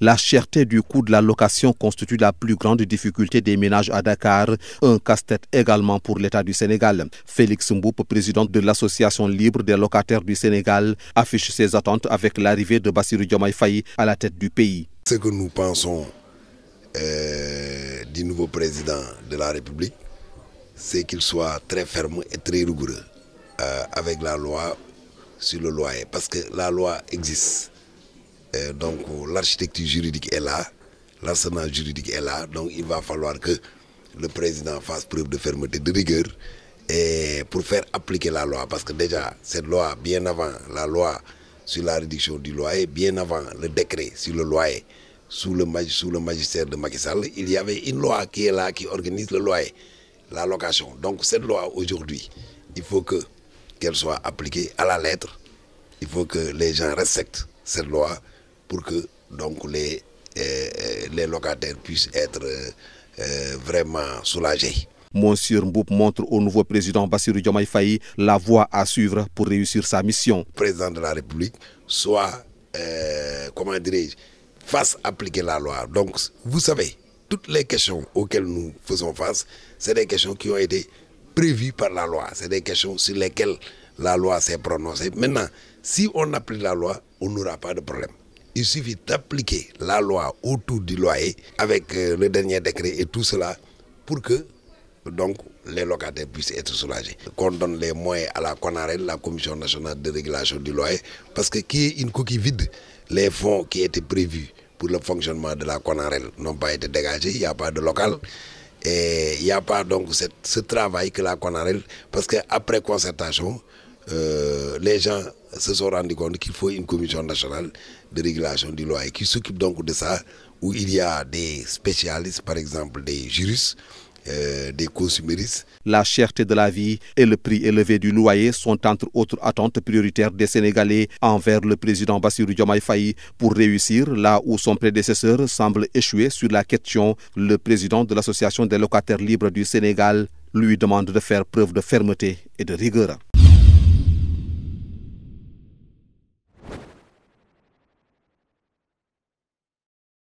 La cherté du coût de la location constitue la plus grande difficulté des ménages à Dakar, un casse-tête également pour l'État du Sénégal. Félix Mboup, président de l'Association libre des locataires du Sénégal, affiche ses attentes avec l'arrivée de Bassirou Diomaye Faye à la tête du pays. Ce que nous pensons euh, du nouveau président de la République, c'est qu'il soit très ferme et très rigoureux euh, avec la loi sur le loyer, parce que la loi existe euh, donc l'architecture juridique est là, l'arsenal juridique est là, donc il va falloir que le président fasse preuve de fermeté, de rigueur, et pour faire appliquer la loi, parce que déjà cette loi, bien avant la loi sur la réduction du loyer, bien avant le décret sur le loyer, sous le, sous le magistère de Macky Sall, il y avait une loi qui est là, qui organise le loyer, la location. Donc cette loi aujourd'hui, il faut que qu'elle soit appliquée à la lettre, il faut que les gens respectent cette loi pour que donc les, euh, euh, les locataires puissent être euh, vraiment soulagés. Monsieur Mboup montre au nouveau président Bassirou Diomaye Faye la voie à suivre pour réussir sa mission. président de la République soit, comment dirais-je, fasse appliquer la loi. Donc, vous savez, toutes les questions auxquelles nous faisons face, c'est des questions qui ont été prévues par la loi. C'est des questions sur lesquelles la loi s'est prononcée. Maintenant, si on applique la loi, on n'aura pas de problème. Il suffit d'appliquer la loi autour du loyer avec euh, le dernier décret et tout cela pour que donc les locataires puissent être soulagés. Qu'on donne les moyens à la CONAREL, la Commission nationale de régulation du loyer, parce que qui est une coquille vide, les fonds qui étaient prévus pour le fonctionnement de la CONAREL n'ont pas été dégagés, il n'y a pas de local. Et il n'y a pas donc ce travail que la CONAREL, parce qu'après concertation, euh, les gens se sont rendus compte qu'il faut une commission nationale de régulation du loyer qui s'occupe donc de ça, où il y a des spécialistes, par exemple des juristes, euh, des consuméristes. La cherté de la vie et le prix élevé du loyer sont entre autres attentes prioritaires des Sénégalais envers le président Bassirou Diomaye Faye. Pour réussir, là où son prédécesseur semble échouer sur la question, le président de l'Association des locataires libres du Sénégal lui demande de faire preuve de fermeté et de rigueur.